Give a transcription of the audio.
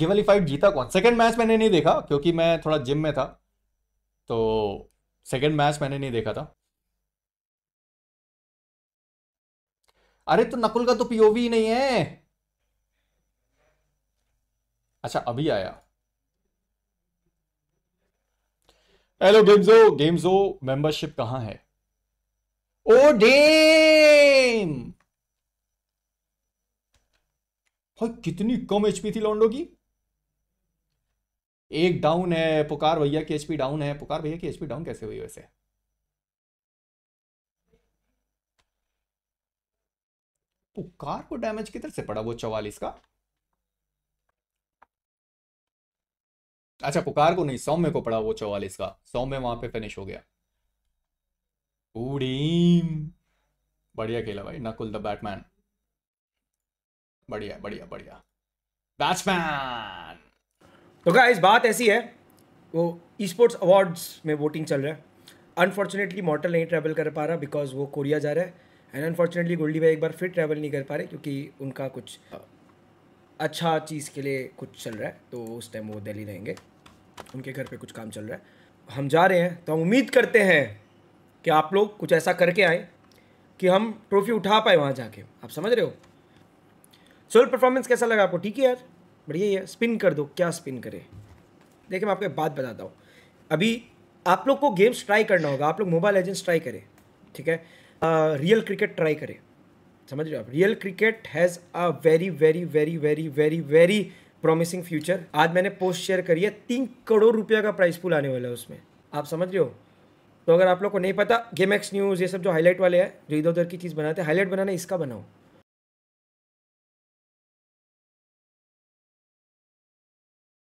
ये वाली फाइट जीता कौन सेकंड मैच मैंने नहीं देखा क्योंकि मैं थोड़ा जिम में था तो सेकेंड मैच मैंने नहीं देखा था अरे तो नकुल का तो पीओवी नहीं है अच्छा अभी आया हेलो गेम्सो गेम्सो मेंबरशिप कहां है ओ डेम कितनी कम एचपी थी लॉन्डो की एक डाउन है पुकार भैया की एचपी डाउन है पुकार भैया की एचपी डाउन कैसे हुई वैसे पुकार को डैमेज किधर से पड़ा वो चौवालीस का अच्छा पुकार को नहीं सौम्य को पड़ा वो चौवालीस का सौम्य वहां पे फिनिश हो गया उड़ीम बढ़िया खेला भाई नकुल द बैटमैन बढ़िया बढ़िया बढ़िया बैट्समैन तो क्या इस बात ऐसी है वो ई स्पोर्ट्स अवार्ड्स में वोटिंग चल रहा है अनफॉर्चुनेटली मॉटल नहीं ट्रैवल कर पा रहा बिकॉज वो कोरिया जा रहा है एंड अनफॉर्चुनेटली गोल्डी भाई एक बार फिर ट्रैवल नहीं कर पा रहे क्योंकि उनका कुछ अच्छा चीज़ के लिए कुछ चल रहा है तो उस टाइम वो दिल्ली रहेंगे उनके घर पर कुछ काम चल रहा है हम जा रहे हैं तो हम उम्मीद करते हैं कि आप लोग कुछ ऐसा करके आए कि हम ट्रॉफी उठा पाए वहाँ जाके आप समझ रहे हो सोल परफॉर्मेंस कैसा लगा आपको ठीक है यार बढ़िया ये स्पिन कर दो क्या स्पिन करे देखिए मैं आपको एक बात बताता हूँ अभी आप लोग को गेम्स ट्राई करना होगा आप लोग मोबाइल एजेंस ट्राई करें ठीक है रियल क्रिकेट ट्राई करें समझ रहे हो आप real cricket has a very very very very very very promising future आज मैंने पोस्ट शेयर करी है तीन करोड़ रुपया का प्राइस पुल आने वाला है उसमें आप समझ रहे हो तो अगर आप लोग को नहीं पता गेम एक्स न्यूज़ ये सब जो हाईलाइट वाले हैं जो इधर उधर की चीज़ बनाते हैं हाईलाइट बनाना इसका बनाओ